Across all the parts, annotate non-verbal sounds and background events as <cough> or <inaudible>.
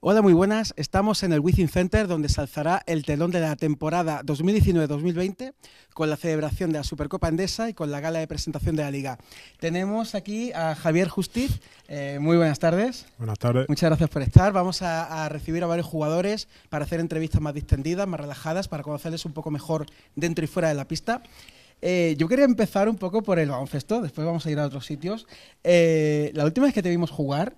Hola, muy buenas. Estamos en el Within Center, donde se alzará el telón de la temporada 2019-2020 con la celebración de la Supercopa Endesa y con la gala de presentación de la Liga. Tenemos aquí a Javier Justiz. Eh, muy buenas tardes. Buenas tardes. Muchas gracias por estar. Vamos a, recibir a varios jugadores para hacer entrevistas más distendidas, más relajadas, para conocerles un poco mejor dentro y fuera de la pista. Eh, yo quería empezar un poco por el baloncesto, después vamos a ir a otros sitios. Eh, la última vez que te vimos jugar,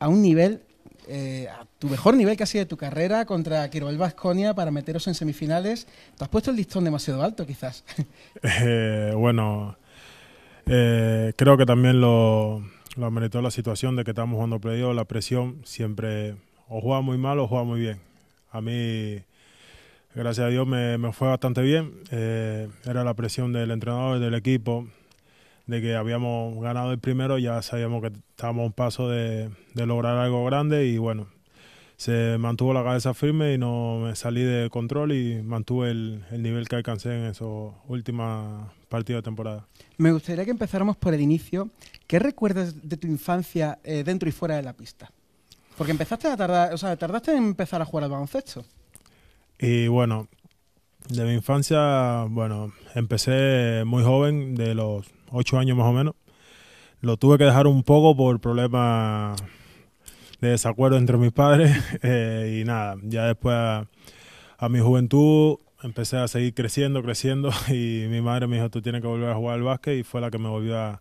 a un nivel eh, a tu mejor nivel casi de tu carrera contra Quirol Vasconia para meteros en semifinales. ¿Te has puesto el listón demasiado alto, quizás? <laughs> Eh, bueno, eh, creo que también lo, lo la situación de que estamos jugando perdido. la presión siempre o juega muy mal o juega muy bien. A mí, gracias a Dios, me, me fue bastante bien. era la presión del entrenador, del equipo, de que habíamos ganado el primero, ya sabíamos que estábamos a un paso de, lograr algo grande y bueno, se mantuvo la cabeza firme y no me salí de control y mantuve el, nivel que alcancé en esos últimos partidos de temporada. Me gustaría que empezáramos por el inicio. ¿Qué recuerdas de tu infancia eh, dentro y fuera de la pista? Porque empezaste a tardar, o sea, tardaste en empezar a jugar al baloncesto. Y bueno, de mi infancia, bueno, empecé muy joven, de los ocho años más o menos. Lo tuve que dejar un poco por problemas de desacuerdo entre mis padres <laughs> eh, y nada, ya después a, mi juventud empecé a seguir creciendo, creciendo <laughs> y mi madre me dijo, tú tienes que volver a jugar al básquet y fue la que me volvió a,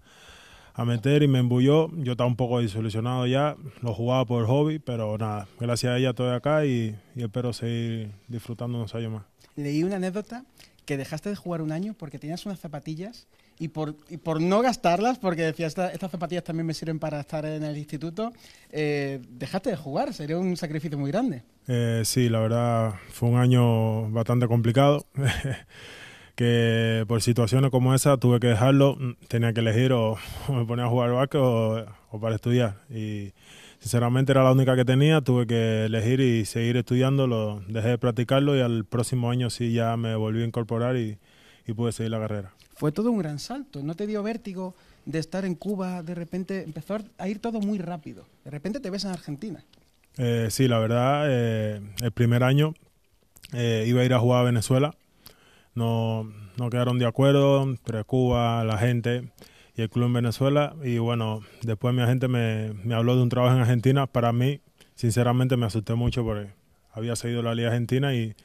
meter y me embulló. Yo estaba un poco disolucionado ya, lo jugaba por hobby, pero nada, gracias a ella estoy acá y, y espero seguir disfrutando unos años más leí una anécdota que dejaste de jugar un año porque tenías unas zapatillas y por, no gastarlas, porque decías, estas zapatillas también me sirven para estar en el instituto, eh, dejaste de jugar, sería un sacrificio muy grande. Eh, sí, la verdad fue un año bastante complicado, <laughs> que por situaciones como esa tuve que dejarlo, tenía que elegir o, <laughs> me ponía a jugar básquet o, o para estudiar. Y, Sinceramente era la única que tenía, tuve que elegir y seguir estudiándolo, dejé de practicarlo y al próximo año sí ya me volví a incorporar y, pude seguir la carrera. Fue todo un gran salto, ¿no te dio vértigo de estar en Cuba? De repente empezó a ir todo muy rápido, de repente te ves en Argentina. Eh, sí, la verdad, eh, el primer año eh, iba a ir a jugar a Venezuela, no, no quedaron de acuerdo entre Cuba, la gente y el club en Venezuela. Y bueno, después mi agente me, habló de un trabajo en Argentina. Para mí, sinceramente, me asusté mucho porque había seguido la Liga Argentina y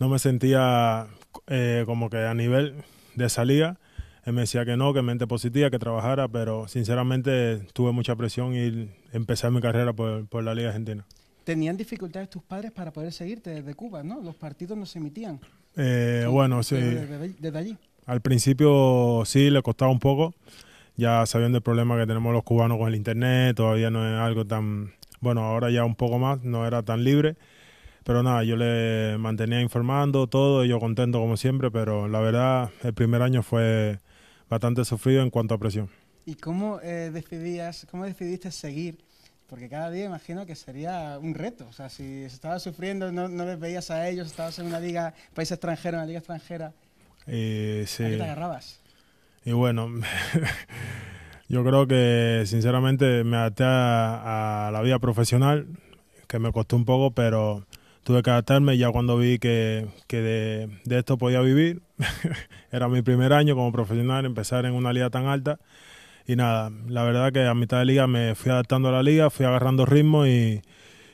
no me sentía eh, como que a nivel de salida. Él me decía que no, que mente positiva, que trabajara, pero sinceramente tuve mucha presión y empecé mi carrera por, la Liga Argentina. ¿Tenían dificultades tus padres para poder seguirte desde Cuba, no? Los partidos no se emitían. Eh, bueno, sí. desde, allí. Al principio sí, le costaba un poco, ya sabiendo el problema que tenemos los cubanos con el Internet, todavía no es algo tan, bueno, ahora ya un poco más, no era tan libre. Pero nada, yo le mantenía informando todo, y yo contento como siempre, pero la verdad el primer año fue bastante sufrido en cuanto a presión. ¿Y cómo, eh, decidías, cómo decidiste seguir? Porque cada día imagino que sería un reto. O sea, si estabas sufriendo, no, les veías a ellos, estabas en una liga, país extranjero, una liga extranjera. Eh, qué te agarrabas? Y bueno, <laughs> yo creo que sinceramente me adapté a, la vida profesional, que me costó un poco, pero tuve que adaptarme. Ya cuando vi que, de, esto podía vivir, <laughs> era mi primer año como profesional, empezar en una liga tan alta. Y nada, la verdad que a mitad de liga me fui adaptando a la liga, fui agarrando ritmo y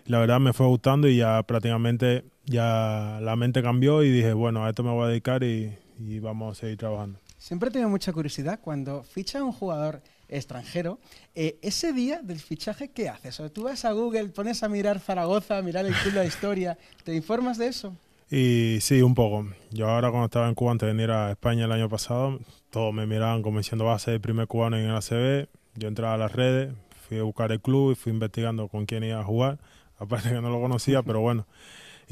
la verdad me fue gustando y ya prácticamente ya la mente cambió y dije, bueno, a esto me voy a dedicar y vamos a seguir trabajando. Siempre he tenido mucha curiosidad cuando ficha un jugador extranjero, eh, ese día del fichaje, ¿qué haces? tú vas a Google, pones a mirar Zaragoza, mirar el club de la historia, ¿te informas de eso? Y sí, un poco. Yo ahora cuando estaba en Cuba antes de venir a España el año pasado, todos me miraban como diciendo vas a ser el primer cubano en el ACB. Yo entraba a las redes, fui a buscar el club y fui investigando con quién iba a jugar. <laughs> Aparte que no lo conocía, pero bueno.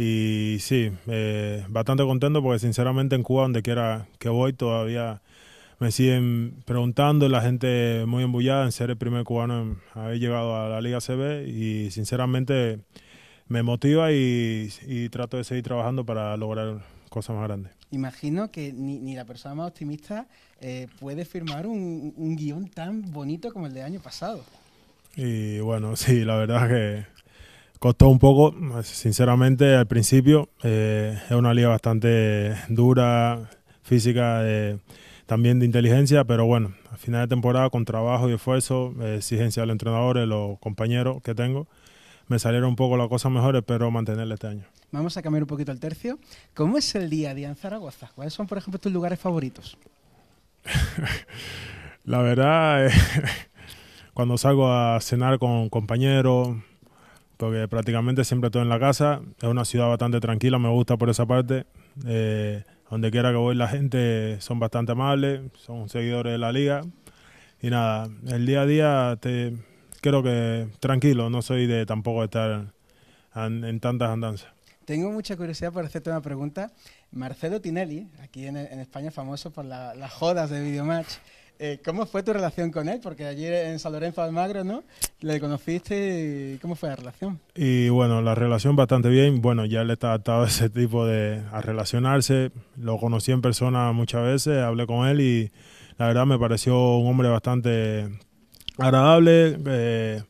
Y sí, eh, bastante contento porque sinceramente en Cuba, donde quiera que voy, todavía me siguen preguntando, la gente muy embullada en ser el primer cubano en haber llegado a la Liga CB y sinceramente me motiva y, trato de seguir trabajando para lograr cosas más grandes. Imagino que ni, la persona más optimista eh, puede firmar un, un guión tan bonito como el del año pasado. Y bueno, <laughs> sí, la verdad que Costó un poco, pues, sinceramente, al principio. Eh, es una liga bastante dura, física, también de inteligencia, pero bueno, a final de temporada, con trabajo y esfuerzo, eh, exigencia de los entrenadores, los compañeros que tengo, me salieron un poco las cosas mejores, pero mantenerle este año. Vamos a cambiar un poquito el tercio. ¿Cómo es el día de día en Zaragoza? ¿Cuáles son, por ejemplo, tus lugares favoritos? <laughs> La verdad, eh, <laughs> cuando salgo a cenar con compañeros, porque prácticamente siempre estoy en la casa. Es una ciudad bastante tranquila, me gusta por esa parte. Eh, donde quiera que voy la gente son bastante amables, son seguidores de la liga. Y nada, el día a día te, creo que tranquilo, no soy de tampoco estar en, tantas andanzas. Tengo mucha curiosidad por hacerte una pregunta. Marcelo Tinelli, aquí en, España famoso por las jodas de Videomatch, eh, ¿cómo fue tu relación con él? Porque allí en San Lorenzo Almagro, ¿no? Le conociste y ¿cómo fue la relación? Y bueno, la relación bastante bien. Bueno, ya le está adaptado <laughs> ese tipo de relacionarse. Lo conocí en persona muchas veces, hablé con él y la verdad me pareció un hombre bastante agradable. Eh,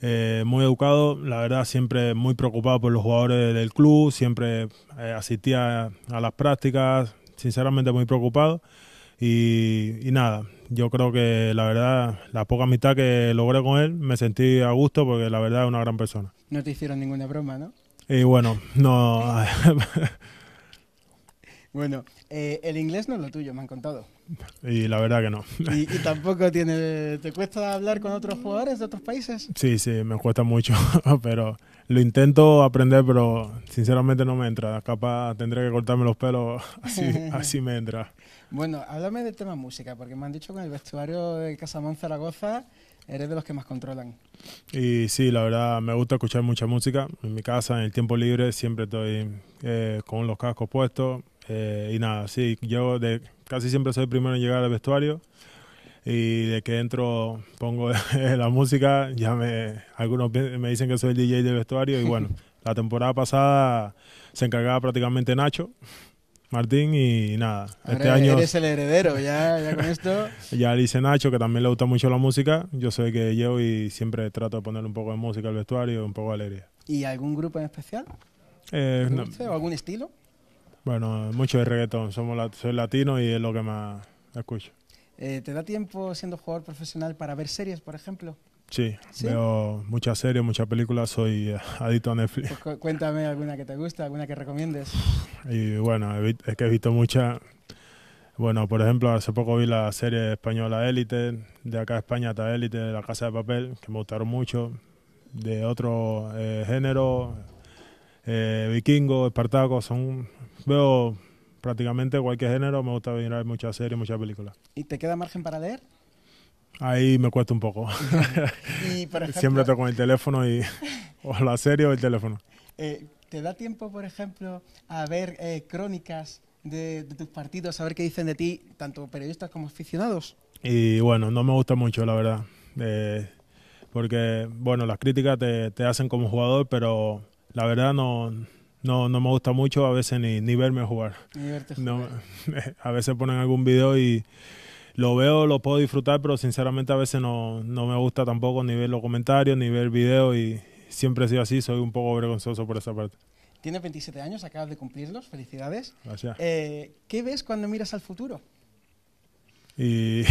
eh, muy educado, la verdad siempre muy preocupado por los jugadores del club, siempre asistía a las prácticas, sinceramente muy preocupado. Y, nada, yo creo que la verdad, la poca mitad que logré con él, me sentí a gusto porque la verdad es una gran persona. No te hicieron ninguna broma, ¿no? Y bueno, no... <laughs> bueno, eh, el inglés no es lo tuyo, me han contado. <laughs> Y la verdad que no. ¿Y, ¿Y, tampoco tiene, te cuesta hablar con otros jugadores de otros países? Sí, sí, me cuesta mucho, <laughs> pero lo intento aprender, pero sinceramente no me entra. Capaz tendré que cortarme los pelos, <laughs> así, <laughs> así me entra. Bueno, háblame del tema música, porque me han dicho que en el vestuario de Casamón Zaragoza eres de los que más controlan. Y sí, la verdad, me gusta escuchar mucha música. En mi casa, en el tiempo libre, siempre estoy eh, con los cascos puestos. Eh, y nada, sí, yo de, casi siempre soy el primero en llegar al vestuario y de que entro, pongo <laughs> la música, ya me, algunos me dicen que soy el DJ del vestuario y bueno, <laughs> la temporada pasada se encargaba prácticamente Nacho. Martín y nada. este año eres el heredero, ya, con esto. <laughs> ya dice Nacho que también le gusta mucho la música. Yo soy que llevo y siempre trato de poner un poco de música al vestuario, un poco de alegría. ¿Y algún grupo en especial? Eh, no. algún estilo? Bueno, mucho de reggaetón. Somos soy latino y es lo que más escucho. Eh, ¿Te da tiempo siendo jugador profesional para ver series, por ejemplo? Sí, veo muchas series, muchas películas, soy eh, adicto a Netflix. Pues cuéntame alguna que te gusta, alguna que recomiendes. <sighs> Y bueno, es que he visto muchas. Bueno, por ejemplo, hace poco vi la serie española Élite, de acá España está Élite, La Casa de Papel, que me gustaron mucho. De otro eh, género, eh, Vikingo, Espartaco, son. Veo prácticamente cualquier género, me gusta ver muchas series, muchas películas. ¿Y te queda margen para leer? Ahí me cuesta un poco. <laughs> y, por <laughs> ejemplo, Siempre el teléfono y <laughs> o la serie o el teléfono. Eh, ¿Te da tiempo, por ejemplo, a ver eh, crónicas de, tus partidos, a ver qué dicen de ti, tanto periodistas como aficionados? Y bueno, no me gusta mucho, la verdad. Eh, porque, bueno, las críticas te, te hacen como jugador, pero la verdad no, no, no me gusta mucho a veces ni, ni verme jugar. No, <laughs> a veces ponen algún video y lo veo, lo puedo disfrutar, pero sinceramente a veces no, no me gusta tampoco ni ver los comentarios, ni ver el video y siempre he sido así, soy un poco vergonzoso por esa parte. Tienes 27 años, acabas de cumplirlos, felicidades. Gracias. Eh, ¿Qué ves cuando miras al futuro? Y, <laughs>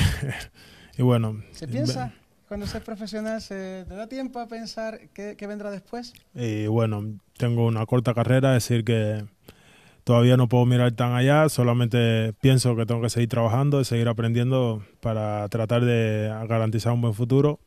y bueno... ¿Se piensa? Cuando seas profesional, ¿se ¿te da tiempo a pensar qué, qué vendrá después? Y eh, bueno, tengo una corta carrera, es decir, que todavía no puedo mirar tan allá, solamente pienso que tengo que seguir trabajando y seguir aprendiendo para tratar de garantizar un buen futuro.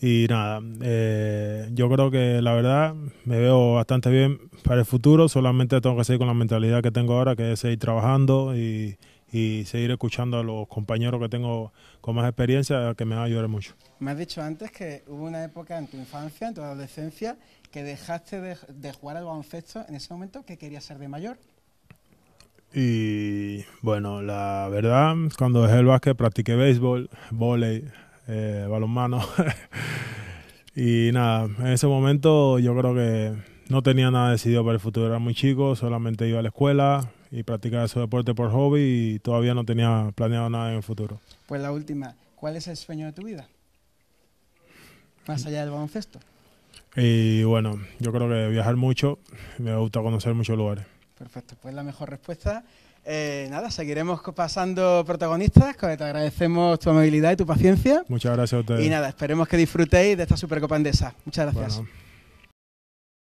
Y nada, eh, yo creo que la verdad me veo bastante bien para el futuro, solamente tengo que seguir con la mentalidad que tengo ahora, que es seguir trabajando y, seguir escuchando a los compañeros que tengo con más experiencia, que me va a ayudar mucho. Me has dicho antes que hubo una época en tu infancia, en tu adolescencia, que dejaste de, jugar al baloncesto en ese momento que querías ser de mayor. Y bueno, la verdad, cuando dejé el básquet practiqué béisbol, voleibol eh, balonmano. <laughs> y nada, en ese momento yo creo que no tenía nada decidido para el futuro, era muy chico, solamente iba a la escuela y practicaba su deporte por hobby y todavía no tenía planeado nada en el futuro. Pues la última, ¿cuál es el sueño de tu vida? Más allá del baloncesto. Y bueno, yo creo que viajar mucho, me gusta conocer muchos lugares. Perfecto, pues la mejor respuesta eh, nada, seguiremos pasando protagonistas. Te agradecemos tu amabilidad y tu paciencia. Muchas gracias a ustedes. Y nada, esperemos que disfrutéis de esta Supercopa Endesa. Muchas gracias.